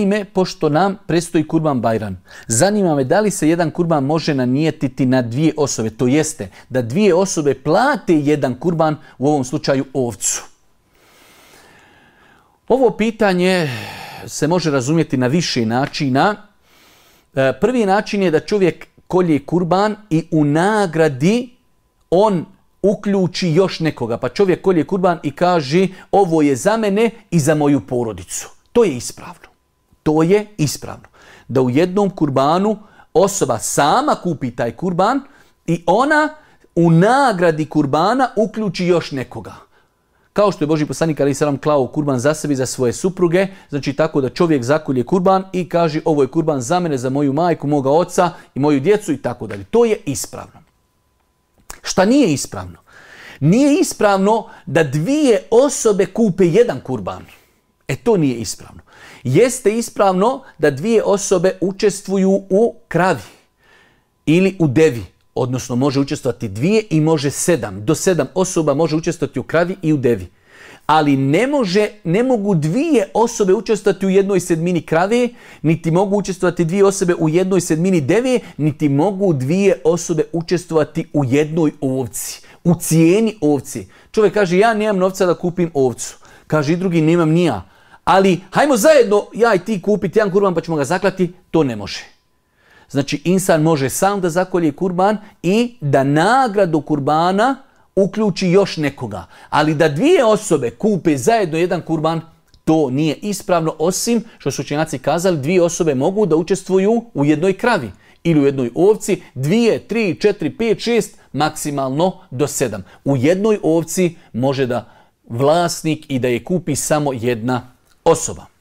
ime, pošto nam prestoji kurban Bajran, zanima me da li se jedan kurban može nanijetiti na dvije osobe, to jeste da dvije osobe plate jedan kurban, u ovom slučaju ovcu. Ovo pitanje se može razumjeti na više načina. E, prvi način je da čovjek kolje kurban i u nagradi on uključi još nekoga. Pa čovjek kolje kurban i kaže ovo je za mene i za moju porodicu. To je ispravno. To je ispravno. Da u jednom kurbanu osoba sama kupi taj kurban i ona u nagradi kurbana uključi još nekoga. Kao što je Boži poslanik ali salam klao kurban za sebi, za svoje supruge, znači tako da čovjek zakulje kurban i kaže ovo je kurban za mene, za moju majku, moga oca i moju djecu i tako dalje. To je ispravno. Šta nije ispravno? Nije ispravno da dvije osobe kupe jedan kurban. E to nije ispravno. Jeste ispravno da dvije osobe učestvuju u kravi ili u devi. Odnosno može učestvati dvije i može sedam. Do sedam osoba može učestvati u kravi i u devi. Ali ne, može, ne mogu dvije osobe učestvovati u jednoj sedmini krave, niti mogu učestvovati dvije osobe u jednoj sedmini deve, niti mogu dvije osobe učestvati u jednoj ovci. U cijeni ovci. Čovjek kaže ja nemam novca da kupim ovcu. Kaže i drugi nemam nija ali hajmo zajedno ja i ti kupiti jedan kurban pa ćemo ga zaklati, to ne može. Znači insan može sam da zakolje kurban i da nagradu kurbana uključi još nekoga. Ali da dvije osobe kupe zajedno jedan kurban, to nije ispravno, osim što su učenjaci kazali, dvije osobe mogu da učestvuju u jednoj kravi ili u jednoj ovci, dvije, tri, četiri, pet, šest, maksimalno do sedam. U jednoj ovci može da vlasnik i da je kupi samo jedna osoba.